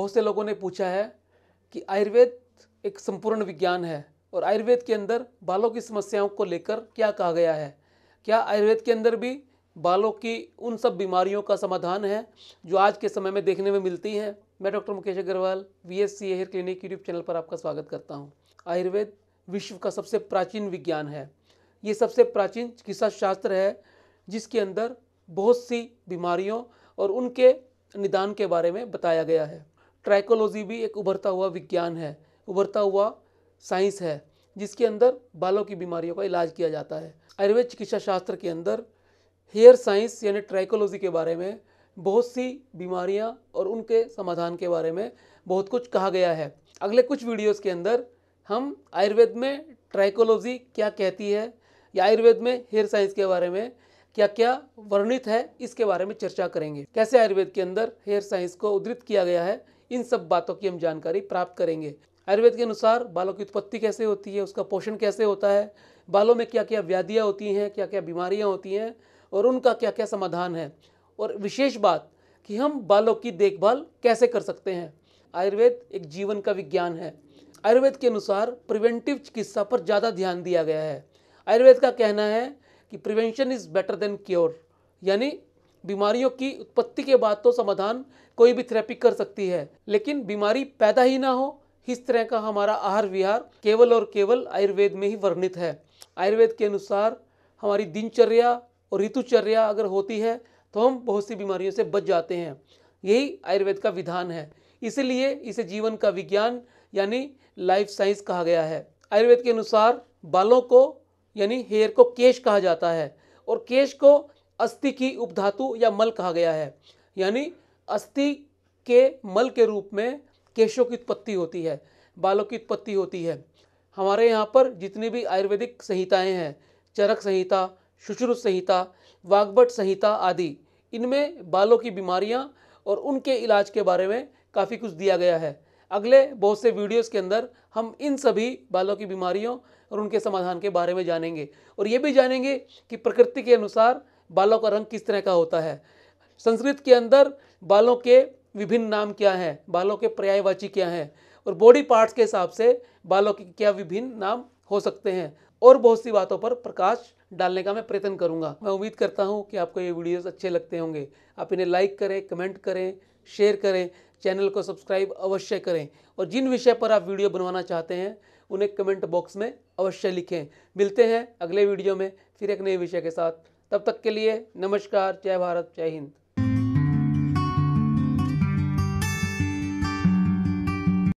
बहुत से लोगों ने पूछा है कि आयुर्वेद एक संपूर्ण विज्ञान है और आयुर्वेद के अंदर बालों की समस्याओं को लेकर क्या कहा गया है क्या आयुर्वेद के अंदर भी बालों की उन सब बीमारियों का समाधान है जो आज के समय में देखने में मिलती हैं मैं doctor Mukesh Agrawal V S C hair clinic YouTube channel पर आपका स्वागत करता हूँ आयुर्वेद विश्व का सबसे प्राचीन विज्ञान है ये सबसे प्राचीन चिकित्सा शास्त्र है जिसके अंदर बहुत सी बीमारियों और उनके निदान के बारे में बताया गया है ट्राइकोलॉजी भी एक उभरता हुआ विज्ञान है उभरता हुआ साइंस है जिसके अंदर बालों की बीमारियों का इलाज किया जाता है आयुर्वेद चिकित्सा शास्त्र के अंदर हेयर साइंस यानी ट्राइकोलॉजी के बारे में बहुत सी बीमारियां और उनके समाधान के बारे में बहुत कुछ कहा गया है अगले कुछ वीडियोस के अंदर हम आयुर्वेद में ट्राइकोलॉजी क्या कहती है या आयुर्वेद में हेयर साइंस के बारे में क्या क्या वर्णित है इसके बारे में चर्चा करेंगे कैसे आयुर्वेद के अंदर हेयर साइंस को उद्धृत किया गया है इन सब बातों की हम जानकारी प्राप्त करेंगे आयुर्वेद के अनुसार बालों की उत्पत्ति कैसे होती है उसका पोषण कैसे होता है बालों में क्या क्या व्याधियाँ होती हैं क्या क्या बीमारियाँ होती हैं और उनका क्या क्या समाधान है और विशेष बात कि हम बालों की देखभाल कैसे कर सकते हैं आयुर्वेद एक जीवन का विज्ञान है आयुर्वेद के अनुसार प्रिवेंटिव चिकित्सा पर ज़्यादा ध्यान दिया गया है आयुर्वेद का कहना है कि prevention is better than cure यानी बीमारियों की उत्पत्ति के बाद तो समाधान कोई भी थेरेपी कर सकती है लेकिन बीमारी पैदा ही ना हो इस तरह का हमारा आहार विहार केवल और केवल आयुर्वेद में ही वर्णित है आयुर्वेद के अनुसार हमारी दिनचर्या और ऋतुचर्या अगर होती है तो हम बहुत सी बीमारियों से बच जाते हैं यही आयुर्वेद का विधान है इसलिए इसे जीवन का विज्ञान यानी लाइफ साइंस कहा गया है आयुर्वेद के अनुसार बालों को यानी हेयर को केश कहा जाता है और केश को अस्थि की उपधातु या मल कहा गया है यानी अस्थि के मल के रूप में केशों की उत्पत्ति होती है बालों की उत्पत्ति होती है हमारे यहाँ पर जितनी भी आयुर्वेदिक संहिताएँ हैं चरक संहिता शुश्रु संहिता वाग्भट संहिता आदि इनमें बालों की बीमारियाँ और उनके इलाज के बारे में काफ़ी कुछ दिया गया है अगले बहुत से वीडियोस के अंदर हम इन सभी बालों की बीमारियों और उनके समाधान के बारे में जानेंगे और ये भी जानेंगे कि प्रकृति के अनुसार बालों का रंग किस तरह का होता है संस्कृत के अंदर बालों के विभिन्न नाम क्या हैं बालों के पर्यायवाची क्या हैं और बॉडी पार्ट्स के हिसाब से बालों के क्या विभिन्न नाम हो सकते हैं और बहुत सी बातों पर प्रकाश डालने का मैं प्रयत्न करूंगा मैं उम्मीद करता हूं कि आपको ये वीडियोस अच्छे लगते होंगे आप इन्हें लाइक करें कमेंट करें शेयर करें चैनल को सब्सक्राइब अवश्य करें और जिन विषय पर आप वीडियो बनवाना चाहते हैं उन्हें कमेंट बॉक्स में अवश्य लिखें मिलते हैं अगले वीडियो में फिर एक नए विषय के साथ तब तक के लिए नमस्कार जय भारत जय हिंद